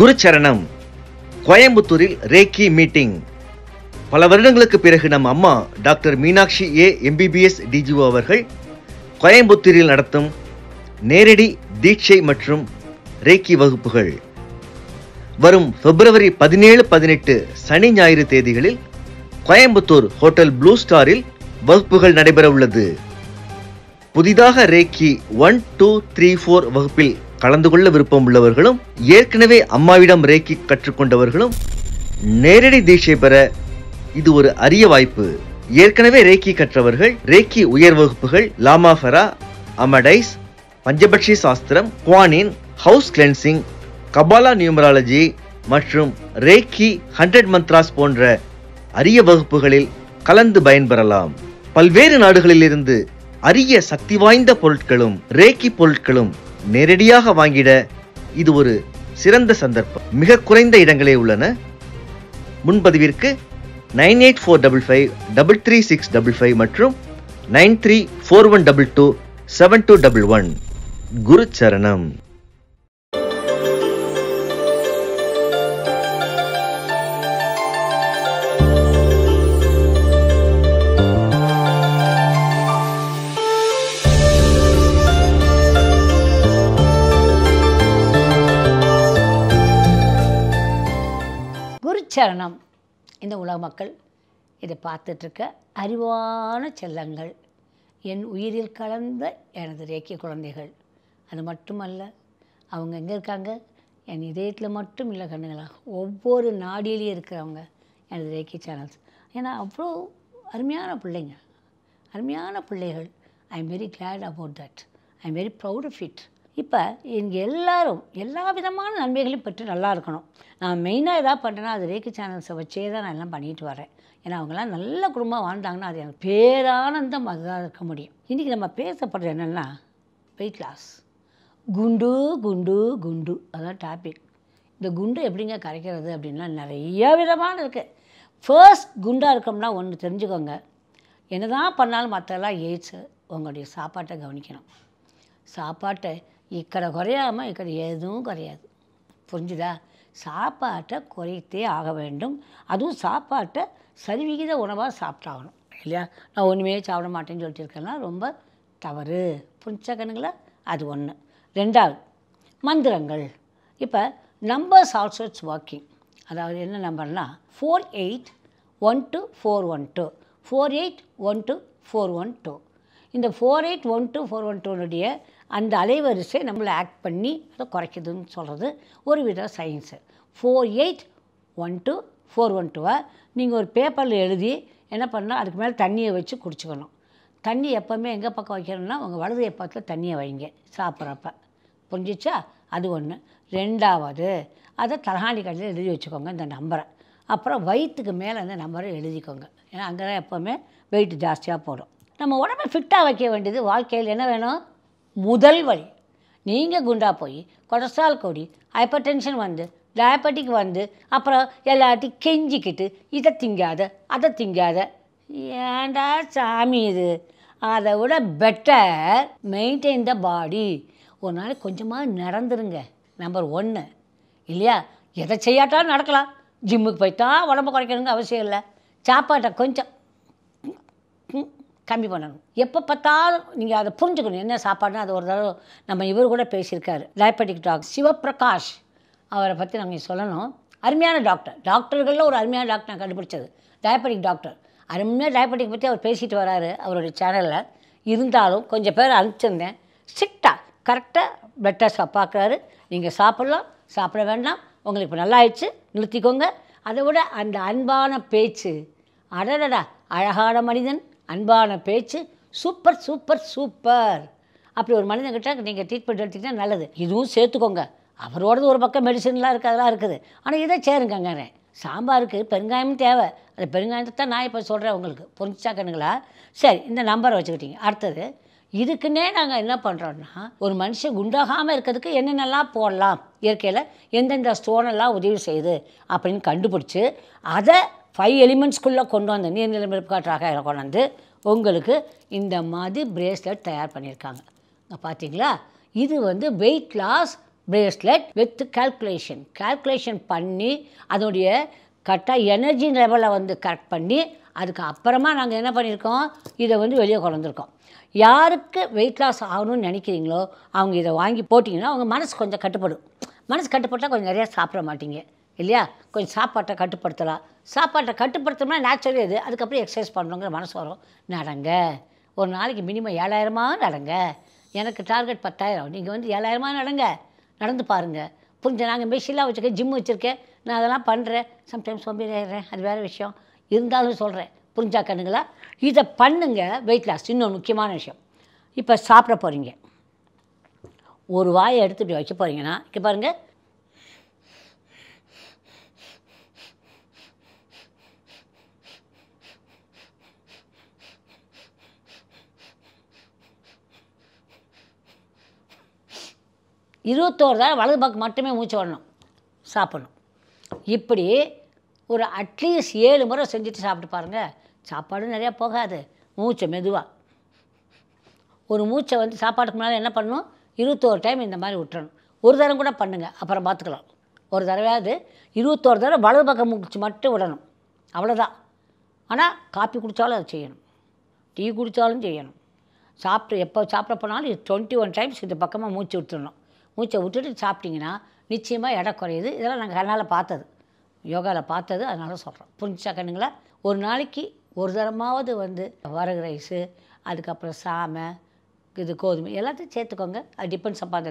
குருச்சரணம் கோயம்புத்தூரில் ரேக்கி மீட்டிங் பல வருடங்களுக்கு பிறகு நம் அம்மா doctor Meenakshi A MBBS DGO அவர்கள் கோயம்புத்தூரில் நடத்தும் நேரடி தீட்சை மற்றும் ரேக்கி வகுப்புகள் வரும் பிப்ரவரி பதினேழு பதினெட்டு சனி ஞாயிறு தேதிகளில் கோயம்புத்தூர் ஹோட்டல் ப்ளூ ஸ்டாரில் வகுப்புகள் நடைபெற உள்ளது புதிதாக Reiki one two three four வகுப்பில் கலந்து கொள்ள விருப்பம் உள்ளவர்களும் ஏற்கனவே அம்மாவிடம் ரேக்கி கற்றுக்கொண்டவர்களும் நேரடி தீட்சை பெற இது ஒரு அரிய வாய்ப்பு ஏற்கனவே ரேக்கி கற்றவர்கள் ரேக்கி உயர் வகுப்புகள் லாமாஃபரா அமடைஸ் பஞ்சபட்சி சாஸ்திரம் குவானின் ஹவுஸ் கிளென்சிங் கபாலா நியூமராலஜி மற்றும் ரேக்கி ஹண்ட்ரட் மந்த்ராஸ் போன்ற அரிய வகுப்புகளில் கலந்து பயன்பெறலாம் பல்வேறு நாடுகளிலிருந்து அரிய சக்தி வாய்ந்த பொருட்களும் ரேக்கி பொருட்களும் நேரடியாக வாங்கிட இது ஒரு சிறந்த சந்தர்ப்பம் மிக குறைந்த இடங்களே உள்ளன முன்பதிவிற்கு nine eight four double five double three six double five மற்றும் nine three four one double two seven two double one குரு சரணம் சரணம் இந்த உலக மக்கள் இதை பார்த்துட்ருக்க அறிவான செல்லங்கள் என் உயிரில் கலந்த எனது ரேக்கிய குழந்தைகள் அது மட்டுமல்ல அவங்க எங்கே இருக்காங்க என் இதயத்தில் மட்டும் இல்லை கண்ணுங்களா ஒவ்வொரு நாடியிலையும் இருக்கிறவங்க எனது ரேக்கிய சேனல்ஸ் ஏன்னா அவ்வளோ அருமையான பிள்ளைங்க அருமையான பிள்ளைகள் I am very glad about that I am very proud of it இப்போ இங்கே எல்லோரும் எல்லா விதமான நன்மைகளையும் பெற்று நல்லா இருக்கணும் நான் மெயினாக எதாவது பண்ணுறேன்னா அது ரேக்கு சேனல்ஸை வச்சே தான் நான் எல்லாம் பண்ணிட்டு வரேன் ஏன்னா அவங்களாம் நல்ல குடும்பம் வாழ்ந்தாங்கன்னா அது எனக்கு பேரானந்தம் அதுதான் இருக்க முடியும் இன்றைக்கி நம்ம பேசப்படுறது என்னென்னா வெயிட் லாஸ் குண்டு குண்டு குண்டு அதான் டாபிக் இந்த குண்டு எப்படிங்க கரைக்கிறது அப்படின்லாம் நிறைய விதமான இருக்குது ஃபர்ஸ்ட் குண்டாக இருக்கோம்னா ஒன்று தெரிஞ்சுக்கோங்க என்ன தான் பண்ணாலும் மற்றெல்லாம் எய்ட்ஸு உங்களுடைய சாப்பாட்டை கவனிக்கணும் சாப்பாட்டை இக்கட குறையாம இக்கட எதுவும் குறையாது புரிஞ்சுதா சாப்பாட்டை குறைத்தே ஆக வேண்டும் அதுவும் சாப்பாட்டை சரிவிகித உணவாக சாப்பிட்டாகணும் இல்லையா நான் ஒன்றுமே சாப்பிட மாட்டேன்னு சொல்லிட்டு இருக்கேன்னா ரொம்ப தவறு புரிஞ்சக்கணுங்களா அது ஒன்று ரெண்டாவது மந்திரங்கள் இப்போ நம்பர்ஸ் ஆல்சோ இட்ஸ் வாக்கிங் அதாவது என்ன நம்பர்னால் four eight one two four one two four eight one two four one two இந்த four eight one two four one டூனுடைய அந்த அலைவரிசை நம்மளை ஆக்ட் பண்ணி அதை குறைக்குதுன்னு சொல்கிறது ஒரு வித science four eight one two four one டூவை நீங்கள் ஒரு பேப்பரில் எழுதி என்ன பண்ணால் அதுக்கு மேலே தண்ணியை வச்சு குடிச்சுக்கணும் தண்ணி எப்போவுமே எங்கே பக்கம் வைக்கணும்னா உங்கள் வலது எப்பத்தில் தண்ணியை வைங்க சாப்பிட்றப்ப புரிஞ்சிச்சா அது ஒன்று ரெண்டாவது அதை தலகாணி கடையில் எழுதி வச்சுக்கோங்க இந்த நம்பரை அப்புறம் வயிற்றுக்கு மேலே அந்த நம்பரை எழுதிக்கோங்க ஏன்னா அங்கே தான் எப்போவுமே வெயிட் ஜாஸ்தியாக போடும் நம்ம உடம்பை ஃபிட்டாக வைக்க வேண்டியது வாழ்க்கையில் என்ன வேணும் முதல் வழி நீங்கள் குண்டா போய் கொலஸ்ட்ரால் கூடி ஹைப்பர் டென்ஷன் வந்து டயபெட்டிக் வந்து அப்புறம் எல்லாத்தையும் கெஞ்சிக்கிட்டு இதை திங்காத அதை திங்காத ஏண்டா சாமி இது அதை விட பெட்டர் மெயின்டைன் த பாடி ஒரு நாள் கொஞ்சமாக நடந்துருங்க நம்பர் ஒன்று இல்லையா எதை செய்யாட்டாலும் நடக்கலாம் ஜிம்முக்கு போய்த்தான் உடம்பு குறைக்கணுங்க அவசியம் இல்லை சாப்பாட்டை கொஞ்சம் ம் கம்மி பண்ணணும் எப்போ பார்த்தாலும் நீங்கள் அதை புரிஞ்சுக்கணும் என்ன சாப்பாடுன்னு அது ஒரு தடவை நம்ம இவர் கூட பேசியிருக்காரு டயபெட்டிக் டாக்டர் சிவபிரகாஷ் அவரை பற்றி நாங்கள் சொல்லணும் அருமையான டாக்டர் டாக்டர்களில் ஒரு அருமையான டாக்டர் நான் கண்டுபிடிச்சது டயபெட்டிக் டாக்டர் அருமையாக டயபெட்டிக் பற்றி அவர் பேசிட்டு வராரு அவருடைய சேனலில் இருந்தாலும் கொஞ்சம் பேர் அனுப்பிச்சிருந்தேன் ஸ்ட்ரிக்டாக கரெக்டாக பிளட் டெஸ்ட் பார்க்குறாரு நீங்கள் சாப்பிட்லாம் சாப்பிட வேண்டாம் உங்களுக்கு இப்போ நல்லா ஆயிடுச்சு நிறுத்திக்கோங்க அதை விட அந்த அன்பான பேச்சு அடடடா அழகான மனிதன் அன்பான பேச்சு சூப்பர் சூப்பர் சூப்பர் அப்படி ஒரு மனிதன்கிட்ட நீங்கள் ட்ரீட்மெண்ட் எடுத்துக்கிட்டால் நல்லது இதுவும் சேர்த்துக்கோங்க அவரோடது ஒரு பக்கம் மெடிசன்லாம் இருக்குது அதெல்லாம் இருக்குது ஆனால் இதை சேருங்கங்க சாம்பாருக்கு பெருங்காயமும் தேவை அந்த பெருங்காயத்தை தான் நான் இப்போ சொல்கிறேன் உங்களுக்கு புரிஞ்சா கண்ணுங்களா சரி இந்த நம்பரை வச்சுக்கிட்டீங்க அடுத்தது இதுக்குன்னே நாங்கள் என்ன பண்ணுறோன்னா ஒரு மனுஷன் குண்டாகாமல் இருக்கிறதுக்கு என்னென்னலாம் போடலாம் இயற்கையில் எந்தெந்த ஸ்டோனெல்லாம் உதவி செய்யுது அப்படின்னு கண்டுபிடிச்சி அதை ஃபைவ் எலிமெண்ட்ஸ்குள்ளே கொண்டு வந்த கொண்டு கொண்டாந்து உங்களுக்கு இந்த மாதிரி பிரேஸ்லெட் தயார் பண்ணியிருக்காங்க பார்த்தீங்களா இது வந்து weight loss bracelet with calculation calculation பண்ணி அதனுடைய கரெக்டாக எனர்ஜி லெவலை வந்து கரெக்ட் பண்ணி அதுக்கு அப்புறமா நாங்கள் என்ன பண்ணியிருக்கோம் இதை வந்து வெளியே கொண்டிருக்கோம் யாருக்கு வெயிட் லாஸ் ஆகணும்னு நினைக்கிறீங்களோ அவங்க இதை வாங்கி போட்டிங்கன்னா அவங்க மனசு கொஞ்சம் கட்டுப்படும் மனசு கட்டுப்பட்டால் கொஞ்சம் நிறையா சாப்பிட மாட்டீங்க இல்லையா கொஞ்சம் சாப்பாட்டை கட்டுப்படுத்தலாம் சாப்பாட்டை கட்டுப்படுத்தணும்னா நேச்சுரலி இது அதுக்கப்புறம் எக்ஸசைஸ் பண்ணணுங்கிற மனசு வரும் நடங்க ஒரு நாளைக்கு மினிமம் ஏழாயிரமாக நடங்க எனக்கு டார்கெட் பத்தாயிரம் நீங்கள் வந்து ஏழாயிரமா நடங்க நடந்து பாருங்கள் புரிஞ்ச நாங்கள் மெஷினாக வச்சுருக்கேன் ஜிம் வச்சுருக்கேன் நான் அதெல்லாம் பண்ணுறேன் சம்டைம்ஸ் சோம்பேறி அது வேறு விஷயம் இருந்தாலும் சொல்கிறேன் புரிஞ்சா கண்ணுங்களா இதை பண்ணுங்க வெயிட் லாஸ் இன்னொரு முக்கியமான விஷயம் இப்போ சாப்பிட போகிறீங்க ஒரு வாயை எடுத்து இப்படி வைக்க போகிறீங்கன்னா இப்போ பாருங்கள் இருபத்தோரு தடவை வலது பக்கம் மட்டுமே மூச்சு விடணும் சாப்பிடணும் இப்படி ஒரு அட்லீஸ்ட் ஏழு முறை செஞ்சுட்டு சாப்பிட்டு பாருங்கள் சாப்பாடும் நிறையா போகாது மூச்சை மெதுவாக ஒரு மூச்சை வந்து சாப்பாட்டுக்கு முன்னால் என்ன பண்ணணும் இருபத்தோரு டைம் இந்த மாதிரி விட்டுறணும் ஒரு தரம் கூட பண்ணுங்கள் அப்புறம் பார்த்துக்கலாம் ஒரு தடவையாவது இருபத்தோரு தடவை வலது பக்கம் மூச்சு மட்டும் விடணும் அவ்வளோதான் ஆனால் காப்பி குடித்தாலும் அதை செய்யணும் டீ குடித்தாலும் செய்யணும் சாப்பிட்டு எப்போ சாப்பிட போனாலும் டுவெண்ட்டி ஒன் டைம்ஸ் இந்த பக்கமாக மூச்சு விட்டுறணும் மூச்சை விட்டுட்டு சாப்பிட்டிங்கன்னா நிச்சயமாக எடை குறையுது இதெல்லாம் நாங்கள் கண்ணால் பார்த்தது யோகாவில் பார்த்தது அதனால் சொல்கிறோம் புரிஞ்சா கண்ணுங்களா ஒரு நாளைக்கு ஒரு தரமாவது வந்து வரகு ரைஸு அதுக்கப்புறம் சாமை இது கோதுமை எல்லாத்தையும் சேர்த்துக்கோங்க அது டிபெண்ட்ஸ் அப்பான்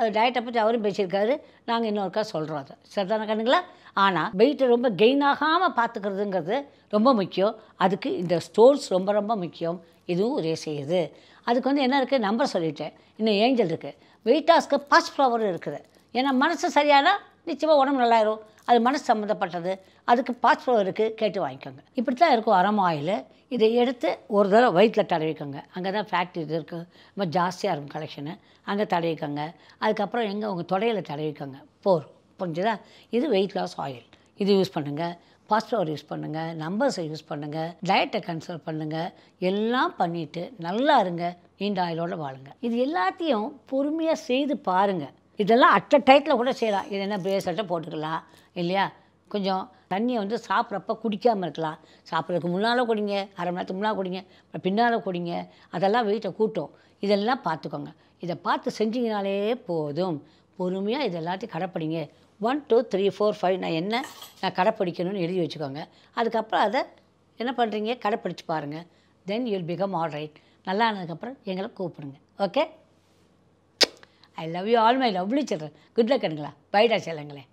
அது டயட்டை பற்றி அவரும் பேசியிருக்காரு நாங்கள் இன்னொருக்கா சொல்கிறோம் அதை சரிதான கண்ணுங்களா ஆனால் வெயிட்டை ரொம்ப கெயின் ஆகாமல் பார்த்துக்கிறதுங்கிறது ரொம்ப முக்கியம் அதுக்கு இந்த ஸ்டோன்ஸ் ரொம்ப ரொம்ப முக்கியம் இதுவும் ஒரே செய்யுது அதுக்கு வந்து என்ன இருக்குது நம்பர் சொல்லிட்டேன் இன்னும் ஏஞ்சல் இருக்குது வெயிட் லாஸ்க்கு பாஸ் ஃப்ளவரும் இருக்குது ஏன்னா மனசு சரியானால் நிச்சயமாக உடம்பு நல்லாயிரும் அது மனசு சம்மந்தப்பட்டது அதுக்கு பாஸ் ஃப்ளவர் இருக்குது கேட்டு வாங்கிக்கோங்க இப்படி தான் இருக்கும் அரம் ஆயில் இதை எடுத்து ஒரு தடவை வயிற்றில் தடவிக்கோங்க அங்கே தான் ஃபேக்ட்ரி இது இருக்குது ரொம்ப ஜாஸ்தியாக இருக்கும் கலெக்ஷனு அங்கே தடவிக்கோங்க அதுக்கப்புறம் எங்கே உங்கள் தொடையில் தடவிக்கோங்க போர் புரிஞ்சுதா இது வெயிட் லாஸ் ஆயில் இது யூஸ் பண்ணுங்கள் பாஸ்டவர் யூஸ் பண்ணுங்கள் நம்பர்ஸை யூஸ் பண்ணுங்கள் டயட்டை கன்சல்ட் பண்ணுங்கள் எல்லாம் பண்ணிவிட்டு நல்லா இருங்க நீண்ட ஆயிலோடு வாழுங்க இது எல்லாத்தையும் பொறுமையாக செய்து பாருங்கள் இதெல்லாம் அட்ட டயத்தில் கூட செய்யலாம் இது என்ன பிரேஸ்லெட்டை போட்டுக்கலாம் இல்லையா கொஞ்சம் தண்ணியை வந்து சாப்பிட்றப்ப குடிக்காமல் இருக்கலாம் சாப்பிட்றதுக்கு முன்னால் குடிங்க அரை மணி நேரத்துக்கு முன்னால் குடிங்க பின்னால் குடிங்க அதெல்லாம் வெயிட்டை கூட்டும் இதெல்லாம் பார்த்துக்கோங்க இதை பார்த்து செஞ்சீங்கனாலே போதும் பொறுமையாக இது எல்லாத்தையும் கடைப்பிடிங்க one two three four five நான் என்ன நான் கடைப்பிடிக்கணும்னு எழுதி வச்சுக்கோங்க அதுக்கப்புறம் அதை என்ன பண்ணுறீங்க கடைப்பிடிச்சு பாருங்கள் then you'll become all right நல்லா ஆனதுக்கப்புறம் எங்களை கூப்பிடுங்க okay I love you all my lovely children good luck கண்களா பைடா செல்லுங்களேன்